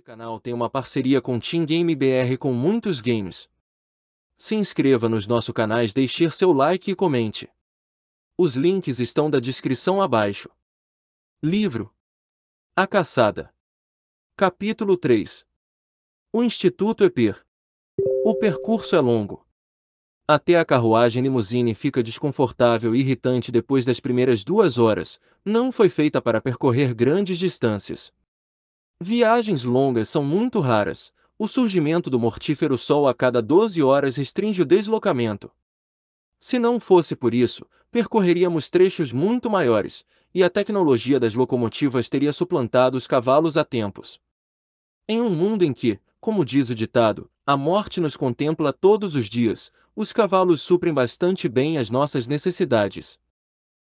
Este canal tem uma parceria com Team Game BR com muitos games. Se inscreva nos nossos canais, deixe seu like e comente. Os links estão da descrição abaixo. Livro A Caçada Capítulo 3 O Instituto EPIR O percurso é longo. Até a carruagem limusine fica desconfortável e irritante depois das primeiras duas horas, não foi feita para percorrer grandes distâncias. Viagens longas são muito raras. O surgimento do mortífero Sol a cada 12 horas restringe o deslocamento. Se não fosse por isso, percorreríamos trechos muito maiores, e a tecnologia das locomotivas teria suplantado os cavalos há tempos. Em um mundo em que, como diz o ditado, a morte nos contempla todos os dias, os cavalos suprem bastante bem as nossas necessidades.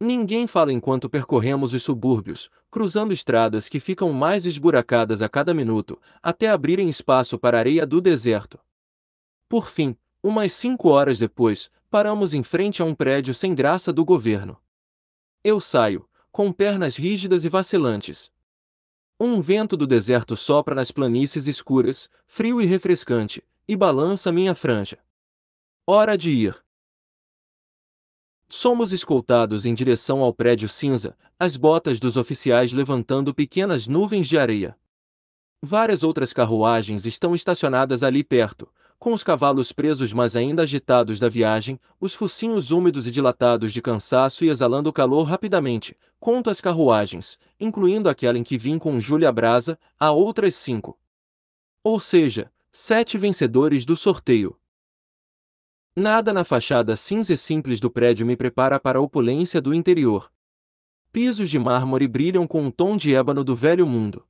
Ninguém fala enquanto percorremos os subúrbios, cruzando estradas que ficam mais esburacadas a cada minuto, até abrirem espaço para a areia do deserto. Por fim, umas cinco horas depois, paramos em frente a um prédio sem graça do governo. Eu saio, com pernas rígidas e vacilantes. Um vento do deserto sopra nas planícies escuras, frio e refrescante, e balança minha franja. Hora de ir. Somos escoltados em direção ao prédio cinza, as botas dos oficiais levantando pequenas nuvens de areia. Várias outras carruagens estão estacionadas ali perto, com os cavalos presos mas ainda agitados da viagem, os focinhos úmidos e dilatados de cansaço e exalando calor rapidamente. Conto as carruagens, incluindo aquela em que vim com Júlia Brasa, há outras cinco. Ou seja, sete vencedores do sorteio. Nada na fachada cinza e simples do prédio me prepara para a opulência do interior. Pisos de mármore brilham com um tom de ébano do velho mundo.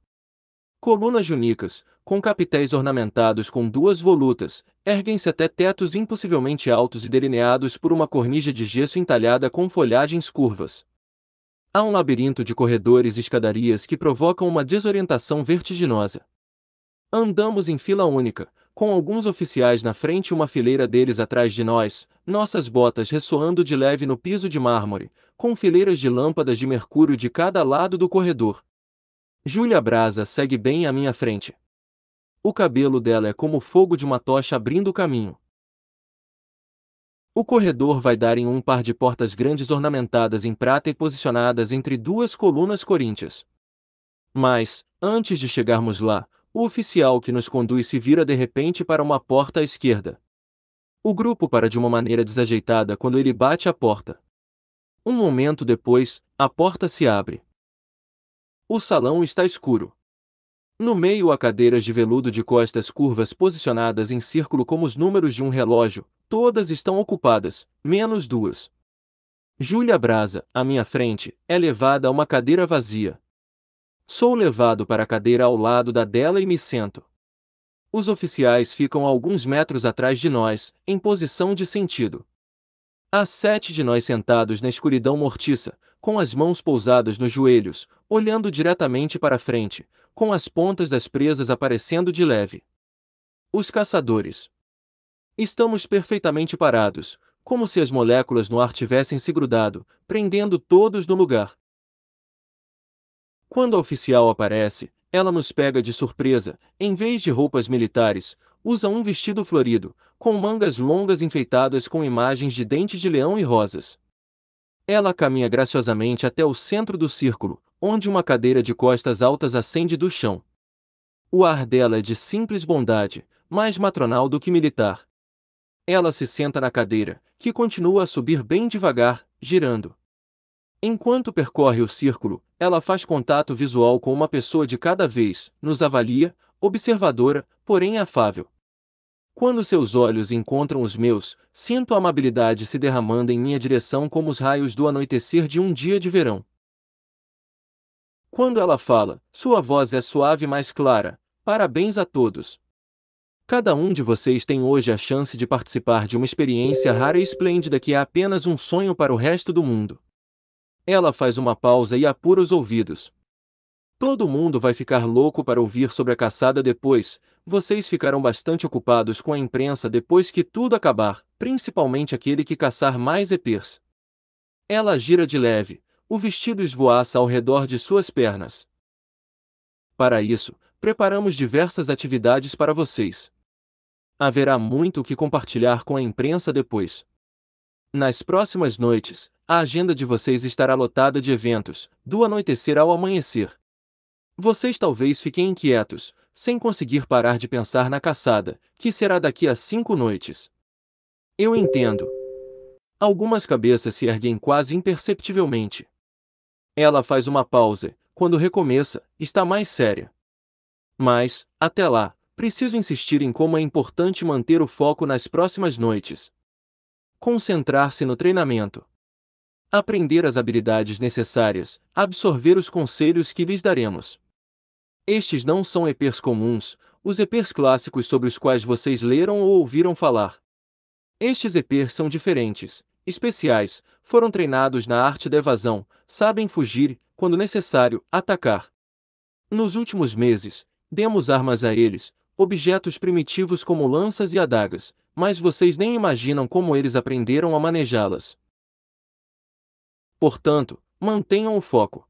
Colunas junicas, com capitéis ornamentados com duas volutas, erguem-se até tetos impossivelmente altos e delineados por uma cornija de gesso entalhada com folhagens curvas. Há um labirinto de corredores e escadarias que provocam uma desorientação vertiginosa. Andamos em fila única, com alguns oficiais na frente e uma fileira deles atrás de nós, nossas botas ressoando de leve no piso de mármore, com fileiras de lâmpadas de mercúrio de cada lado do corredor. Júlia Brasa segue bem à minha frente. O cabelo dela é como o fogo de uma tocha abrindo o caminho. O corredor vai dar em um par de portas grandes ornamentadas em prata e posicionadas entre duas colunas coríntias. Mas, antes de chegarmos lá, o oficial que nos conduz se vira de repente para uma porta à esquerda. O grupo para de uma maneira desajeitada quando ele bate a porta. Um momento depois, a porta se abre. O salão está escuro. No meio há cadeiras de veludo de costas curvas posicionadas em círculo como os números de um relógio, todas estão ocupadas, menos duas. Júlia Brasa, à minha frente, é levada a uma cadeira vazia. Sou levado para a cadeira ao lado da dela e me sento. Os oficiais ficam alguns metros atrás de nós, em posição de sentido. Há sete de nós sentados na escuridão mortiça, com as mãos pousadas nos joelhos, olhando diretamente para frente, com as pontas das presas aparecendo de leve. Os caçadores. Estamos perfeitamente parados, como se as moléculas no ar tivessem se grudado, prendendo todos no lugar. Quando a oficial aparece, ela nos pega de surpresa. Em vez de roupas militares, usa um vestido florido, com mangas longas enfeitadas com imagens de dentes de leão e rosas. Ela caminha graciosamente até o centro do círculo, onde uma cadeira de costas altas acende do chão. O ar dela é de simples bondade, mais matronal do que militar. Ela se senta na cadeira, que continua a subir bem devagar, girando. Enquanto percorre o círculo, ela faz contato visual com uma pessoa de cada vez, nos avalia, observadora, porém afável. Quando seus olhos encontram os meus, sinto a amabilidade se derramando em minha direção como os raios do anoitecer de um dia de verão. Quando ela fala, sua voz é suave e mais clara. Parabéns a todos. Cada um de vocês tem hoje a chance de participar de uma experiência rara e esplêndida que é apenas um sonho para o resto do mundo. Ela faz uma pausa e apura os ouvidos. Todo mundo vai ficar louco para ouvir sobre a caçada depois. Vocês ficarão bastante ocupados com a imprensa depois que tudo acabar, principalmente aquele que caçar mais epers. É Ela gira de leve, o vestido esvoaça ao redor de suas pernas. Para isso, preparamos diversas atividades para vocês. Haverá muito o que compartilhar com a imprensa depois. Nas próximas noites, a agenda de vocês estará lotada de eventos, do anoitecer ao amanhecer. Vocês talvez fiquem inquietos, sem conseguir parar de pensar na caçada, que será daqui a cinco noites. Eu entendo. Algumas cabeças se erguem quase imperceptivelmente. Ela faz uma pausa, quando recomeça, está mais séria. Mas, até lá, preciso insistir em como é importante manter o foco nas próximas noites. Concentrar-se no treinamento aprender as habilidades necessárias, absorver os conselhos que lhes daremos. Estes não são EPs comuns, os EPs clássicos sobre os quais vocês leram ou ouviram falar. Estes EPs são diferentes, especiais, foram treinados na arte da evasão, sabem fugir, quando necessário, atacar. Nos últimos meses, demos armas a eles, objetos primitivos como lanças e adagas, mas vocês nem imaginam como eles aprenderam a manejá-las. Portanto, mantenham o foco.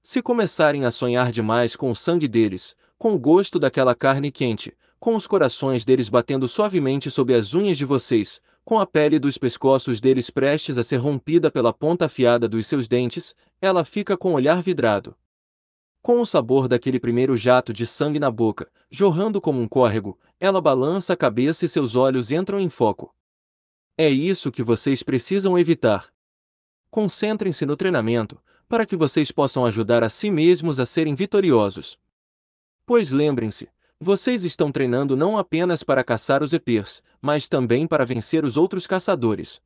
Se começarem a sonhar demais com o sangue deles, com o gosto daquela carne quente, com os corações deles batendo suavemente sob as unhas de vocês, com a pele dos pescoços deles prestes a ser rompida pela ponta afiada dos seus dentes, ela fica com o olhar vidrado. Com o sabor daquele primeiro jato de sangue na boca, jorrando como um córrego, ela balança a cabeça e seus olhos entram em foco. É isso que vocês precisam evitar concentrem-se no treinamento, para que vocês possam ajudar a si mesmos a serem vitoriosos. Pois lembrem-se, vocês estão treinando não apenas para caçar os Epers, mas também para vencer os outros caçadores.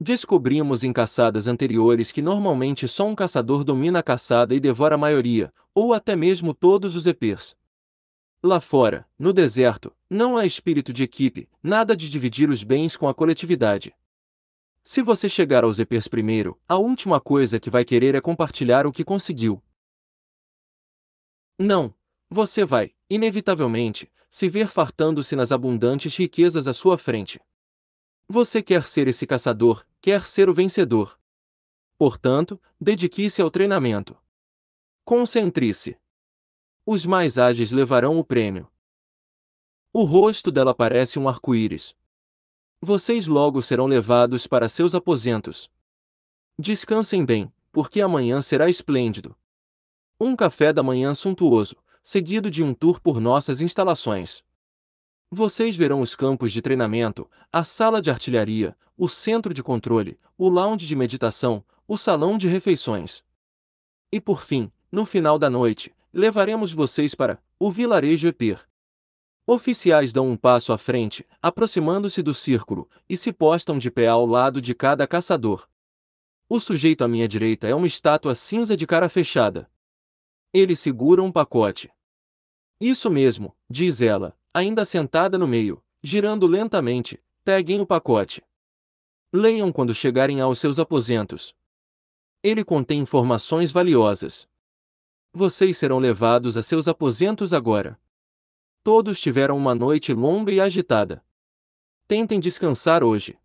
Descobrimos em caçadas anteriores que normalmente só um caçador domina a caçada e devora a maioria, ou até mesmo todos os Epers. Lá fora, no deserto, não há espírito de equipe, nada de dividir os bens com a coletividade. Se você chegar aos EPs primeiro, a última coisa que vai querer é compartilhar o que conseguiu. Não, você vai, inevitavelmente, se ver fartando-se nas abundantes riquezas à sua frente. Você quer ser esse caçador, quer ser o vencedor. Portanto, dedique-se ao treinamento. Concentre-se. Os mais ágeis levarão o prêmio. O rosto dela parece um arco-íris, vocês logo serão levados para seus aposentos. Descansem bem, porque amanhã será esplêndido. Um café da manhã suntuoso, seguido de um tour por nossas instalações. Vocês verão os campos de treinamento, a sala de artilharia, o centro de controle, o lounge de meditação, o salão de refeições. E por fim, no final da noite, levaremos vocês para o vilarejo Epir, Oficiais dão um passo à frente, aproximando-se do círculo, e se postam de pé ao lado de cada caçador. O sujeito à minha direita é uma estátua cinza de cara fechada. Ele segura um pacote. Isso mesmo, diz ela, ainda sentada no meio, girando lentamente. Peguem o pacote. Leiam quando chegarem aos seus aposentos. Ele contém informações valiosas. Vocês serão levados a seus aposentos agora. Todos tiveram uma noite longa e agitada. Tentem descansar hoje.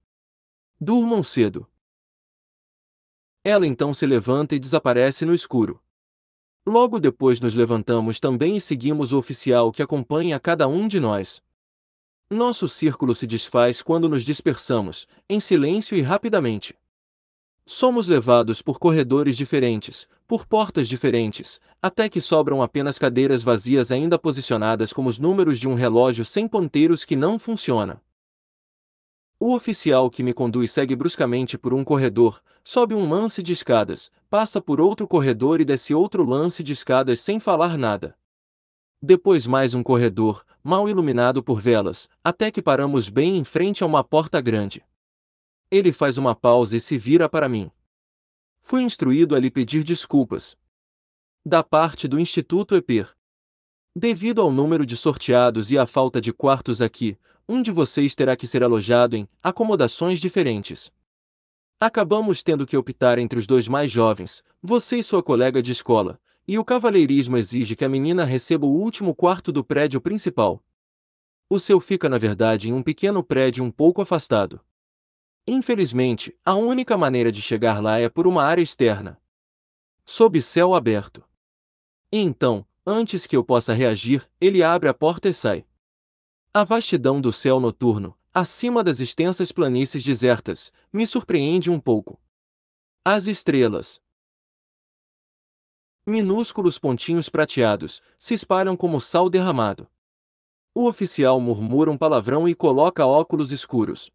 Durmam cedo. Ela então se levanta e desaparece no escuro. Logo depois nos levantamos também e seguimos o oficial que acompanha cada um de nós. Nosso círculo se desfaz quando nos dispersamos, em silêncio e rapidamente. Somos levados por corredores diferentes, por portas diferentes, até que sobram apenas cadeiras vazias ainda posicionadas como os números de um relógio sem ponteiros que não funciona. O oficial que me conduz segue bruscamente por um corredor, sobe um lance de escadas, passa por outro corredor e desce outro lance de escadas sem falar nada. Depois mais um corredor, mal iluminado por velas, até que paramos bem em frente a uma porta grande. Ele faz uma pausa e se vira para mim fui instruído a lhe pedir desculpas. Da parte do Instituto EPER. Devido ao número de sorteados e à falta de quartos aqui, um de vocês terá que ser alojado em acomodações diferentes. Acabamos tendo que optar entre os dois mais jovens, você e sua colega de escola, e o cavaleirismo exige que a menina receba o último quarto do prédio principal. O seu fica, na verdade, em um pequeno prédio um pouco afastado. Infelizmente, a única maneira de chegar lá é por uma área externa. Sob céu aberto. E então, antes que eu possa reagir, ele abre a porta e sai. A vastidão do céu noturno, acima das extensas planícies desertas, me surpreende um pouco. As estrelas. Minúsculos pontinhos prateados se espalham como sal derramado. O oficial murmura um palavrão e coloca óculos escuros.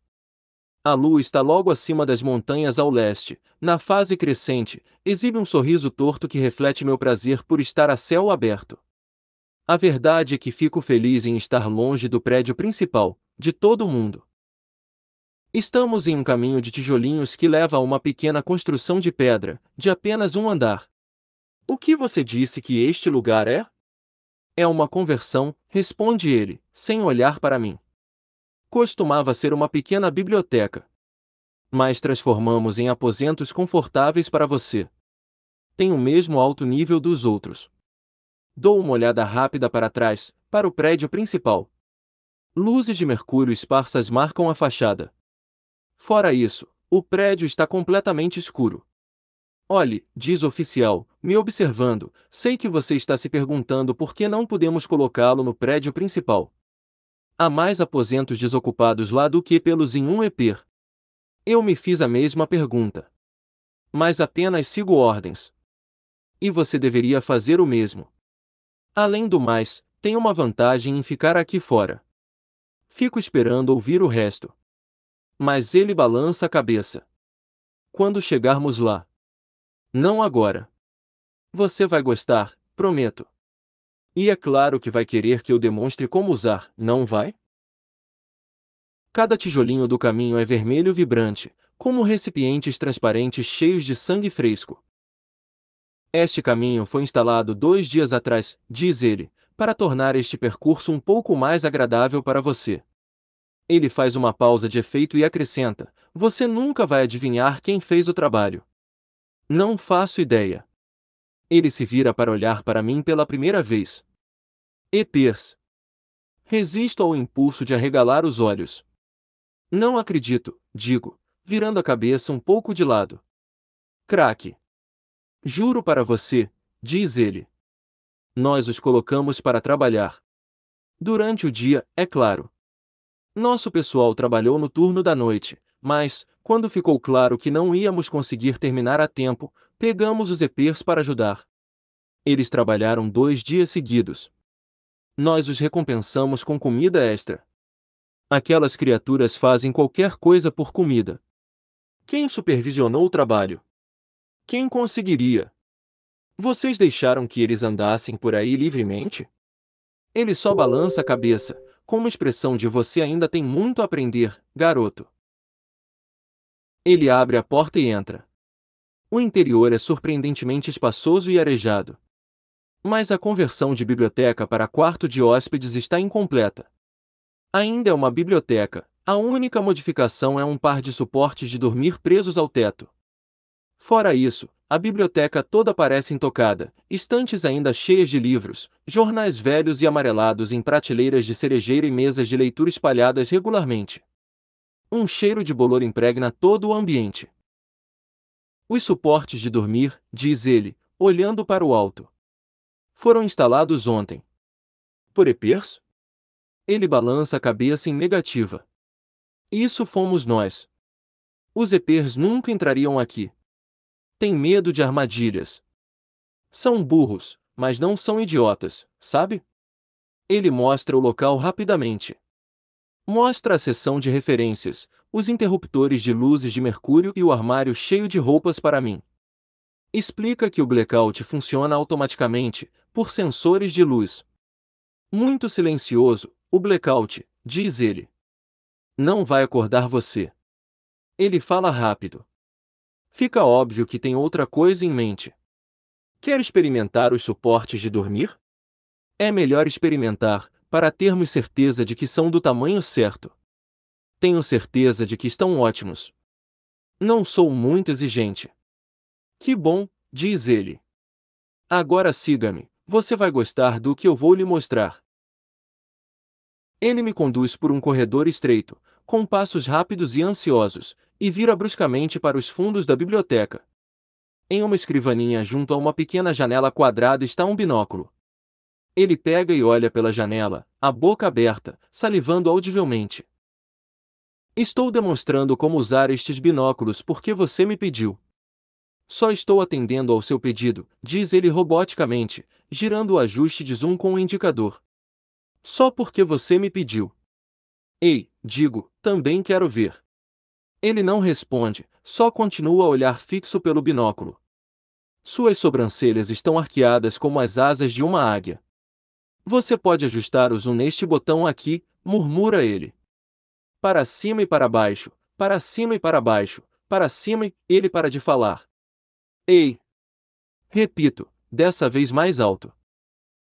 A lua está logo acima das montanhas ao leste, na fase crescente, exibe um sorriso torto que reflete meu prazer por estar a céu aberto. A verdade é que fico feliz em estar longe do prédio principal, de todo mundo. Estamos em um caminho de tijolinhos que leva a uma pequena construção de pedra, de apenas um andar. O que você disse que este lugar é? É uma conversão, responde ele, sem olhar para mim costumava ser uma pequena biblioteca. Mas transformamos em aposentos confortáveis para você. Tem o mesmo alto nível dos outros. Dou uma olhada rápida para trás, para o prédio principal. Luzes de mercúrio esparsas marcam a fachada. Fora isso, o prédio está completamente escuro. Olhe, diz o oficial, me observando, sei que você está se perguntando por que não podemos colocá-lo no prédio principal há mais aposentos desocupados lá do que pelos em um EPIR. Eu me fiz a mesma pergunta. Mas apenas sigo ordens. E você deveria fazer o mesmo. Além do mais, tem uma vantagem em ficar aqui fora. Fico esperando ouvir o resto. Mas ele balança a cabeça. Quando chegarmos lá. Não agora. Você vai gostar, prometo. E é claro que vai querer que eu demonstre como usar, não vai? Cada tijolinho do caminho é vermelho vibrante, como recipientes transparentes cheios de sangue fresco. Este caminho foi instalado dois dias atrás, diz ele, para tornar este percurso um pouco mais agradável para você. Ele faz uma pausa de efeito e acrescenta: Você nunca vai adivinhar quem fez o trabalho. Não faço ideia. Ele se vira para olhar para mim pela primeira vez. E Pierce. Resisto ao impulso de arregalar os olhos. Não acredito, digo, virando a cabeça um pouco de lado. Craque. Juro para você, diz ele. Nós os colocamos para trabalhar. Durante o dia, é claro. Nosso pessoal trabalhou no turno da noite, mas, quando ficou claro que não íamos conseguir terminar a tempo, Pegamos os EPERs para ajudar. Eles trabalharam dois dias seguidos. Nós os recompensamos com comida extra. Aquelas criaturas fazem qualquer coisa por comida. Quem supervisionou o trabalho? Quem conseguiria? Vocês deixaram que eles andassem por aí livremente? Ele só balança a cabeça, com uma expressão de você ainda tem muito a aprender, garoto. Ele abre a porta e entra. O interior é surpreendentemente espaçoso e arejado. Mas a conversão de biblioteca para quarto de hóspedes está incompleta. Ainda é uma biblioteca, a única modificação é um par de suportes de dormir presos ao teto. Fora isso, a biblioteca toda parece intocada, estantes ainda cheias de livros, jornais velhos e amarelados em prateleiras de cerejeira e mesas de leitura espalhadas regularmente. Um cheiro de bolor impregna todo o ambiente. Os suportes de dormir, diz ele, olhando para o alto. Foram instalados ontem. Por Epers? Ele balança a cabeça em negativa. Isso fomos nós. Os Epers nunca entrariam aqui. Tem medo de armadilhas. São burros, mas não são idiotas, sabe? Ele mostra o local rapidamente. Mostra a seção de referências, os interruptores de luzes de mercúrio e o armário cheio de roupas para mim. Explica que o blackout funciona automaticamente, por sensores de luz. Muito silencioso, o blackout, diz ele. Não vai acordar você. Ele fala rápido. Fica óbvio que tem outra coisa em mente. Quer experimentar os suportes de dormir? É melhor experimentar, para termos certeza de que são do tamanho certo tenho certeza de que estão ótimos. Não sou muito exigente. Que bom, diz ele. Agora siga-me, você vai gostar do que eu vou lhe mostrar. Ele me conduz por um corredor estreito, com passos rápidos e ansiosos, e vira bruscamente para os fundos da biblioteca. Em uma escrivaninha junto a uma pequena janela quadrada está um binóculo. Ele pega e olha pela janela, a boca aberta, salivando audivelmente. Estou demonstrando como usar estes binóculos porque você me pediu. Só estou atendendo ao seu pedido, diz ele roboticamente, girando o ajuste de zoom com o indicador. Só porque você me pediu. Ei, digo, também quero ver. Ele não responde, só continua a olhar fixo pelo binóculo. Suas sobrancelhas estão arqueadas como as asas de uma águia. Você pode ajustar o zoom neste botão aqui, murmura ele para cima e para baixo, para cima e para baixo, para cima e ele para de falar. Ei! Repito, dessa vez mais alto.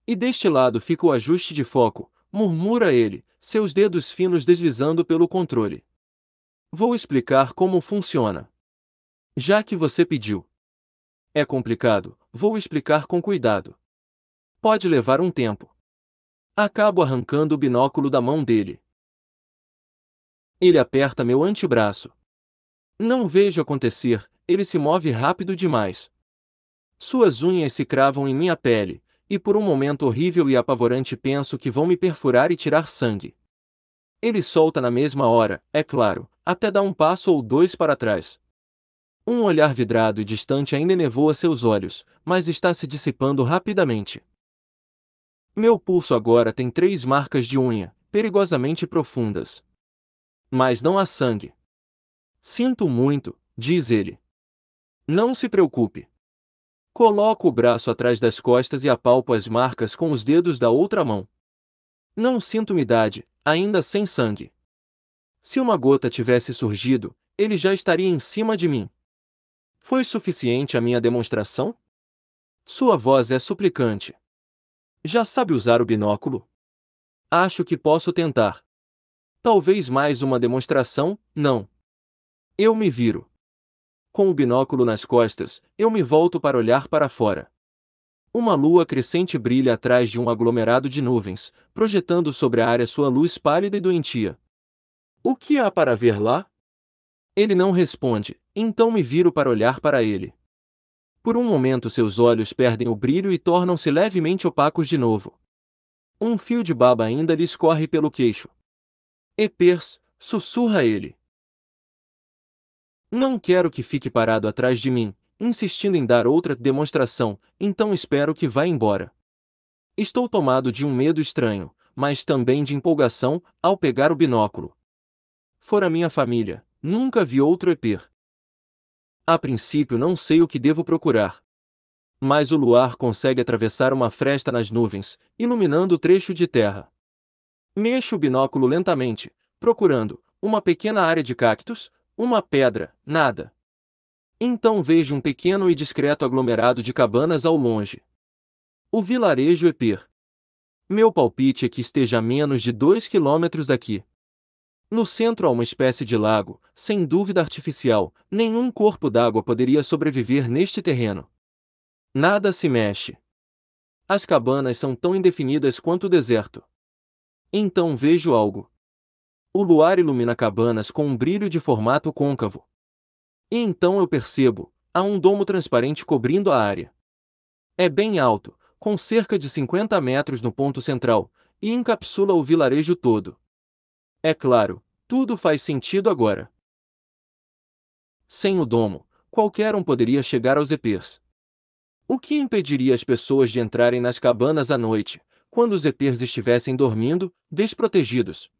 E deste lado fica o ajuste de foco, murmura ele, seus dedos finos deslizando pelo controle. Vou explicar como funciona. Já que você pediu. É complicado, vou explicar com cuidado. Pode levar um tempo. Acabo arrancando o binóculo da mão dele. Ele aperta meu antebraço. Não vejo acontecer, ele se move rápido demais. Suas unhas se cravam em minha pele, e por um momento horrível e apavorante penso que vão me perfurar e tirar sangue. Ele solta na mesma hora, é claro, até dá um passo ou dois para trás. Um olhar vidrado e distante ainda nevoa seus olhos, mas está se dissipando rapidamente. Meu pulso agora tem três marcas de unha, perigosamente profundas mas não há sangue. Sinto muito, diz ele. Não se preocupe. Coloco o braço atrás das costas e apalpo as marcas com os dedos da outra mão. Não sinto umidade, ainda sem sangue. Se uma gota tivesse surgido, ele já estaria em cima de mim. Foi suficiente a minha demonstração? Sua voz é suplicante. Já sabe usar o binóculo? Acho que posso tentar. Talvez mais uma demonstração, não. Eu me viro. Com o binóculo nas costas, eu me volto para olhar para fora. Uma lua crescente brilha atrás de um aglomerado de nuvens, projetando sobre a área sua luz pálida e doentia. O que há para ver lá? Ele não responde, então me viro para olhar para ele. Por um momento seus olhos perdem o brilho e tornam-se levemente opacos de novo. Um fio de baba ainda lhe escorre pelo queixo. Epers, sussurra ele. Não quero que fique parado atrás de mim, insistindo em dar outra demonstração, então espero que vá embora. Estou tomado de um medo estranho, mas também de empolgação, ao pegar o binóculo. Fora minha família, nunca vi outro Eper. A princípio não sei o que devo procurar. Mas o luar consegue atravessar uma fresta nas nuvens, iluminando o trecho de terra. Mexe o binóculo lentamente, procurando uma pequena área de cactos, uma pedra, nada. Então vejo um pequeno e discreto aglomerado de cabanas ao longe. O vilarejo é Epir. Meu palpite é que esteja a menos de dois quilômetros daqui. No centro há uma espécie de lago, sem dúvida artificial, nenhum corpo d'água poderia sobreviver neste terreno. Nada se mexe. As cabanas são tão indefinidas quanto o deserto. Então vejo algo. O luar ilumina cabanas com um brilho de formato côncavo. E então eu percebo, há um domo transparente cobrindo a área. É bem alto, com cerca de 50 metros no ponto central, e encapsula o vilarejo todo. É claro, tudo faz sentido agora. Sem o domo, qualquer um poderia chegar aos EPs. O que impediria as pessoas de entrarem nas cabanas à noite, quando os epirs estivessem dormindo, desprotegidos.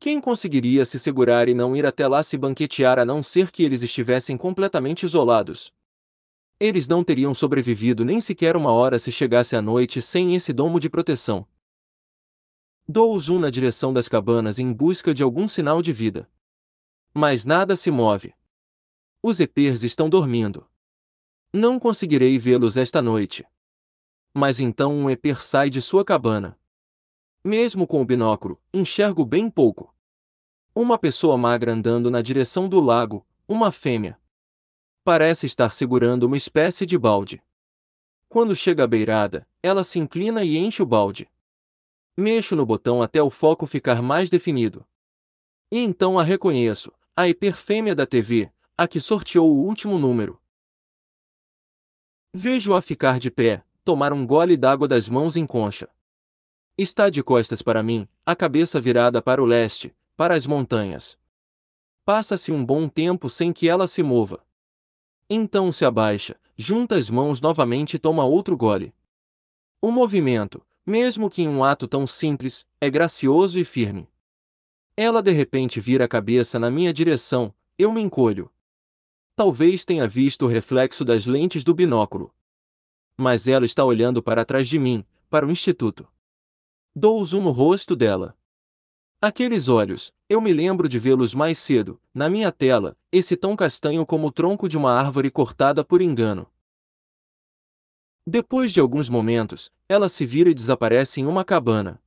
Quem conseguiria se segurar e não ir até lá se banquetear a não ser que eles estivessem completamente isolados? Eles não teriam sobrevivido nem sequer uma hora se chegasse à noite sem esse domo de proteção. Dou o zoom na direção das cabanas em busca de algum sinal de vida. Mas nada se move. Os epirs estão dormindo. Não conseguirei vê-los esta noite mas então um Eper sai de sua cabana. Mesmo com o binóculo, enxergo bem pouco. Uma pessoa magra andando na direção do lago, uma fêmea. Parece estar segurando uma espécie de balde. Quando chega à beirada, ela se inclina e enche o balde. Mexo no botão até o foco ficar mais definido. E então a reconheço, a hiperfêmea da TV, a que sorteou o último número. Vejo-a ficar de pé, tomar um gole d'água das mãos em concha. Está de costas para mim, a cabeça virada para o leste, para as montanhas. Passa-se um bom tempo sem que ela se mova. Então se abaixa, junta as mãos novamente e toma outro gole. O movimento, mesmo que em um ato tão simples, é gracioso e firme. Ela de repente vira a cabeça na minha direção, eu me encolho. Talvez tenha visto o reflexo das lentes do binóculo mas ela está olhando para trás de mim, para o instituto. Dou zoom no rosto dela. Aqueles olhos, eu me lembro de vê-los mais cedo, na minha tela, esse tão castanho como o tronco de uma árvore cortada por engano. Depois de alguns momentos, ela se vira e desaparece em uma cabana.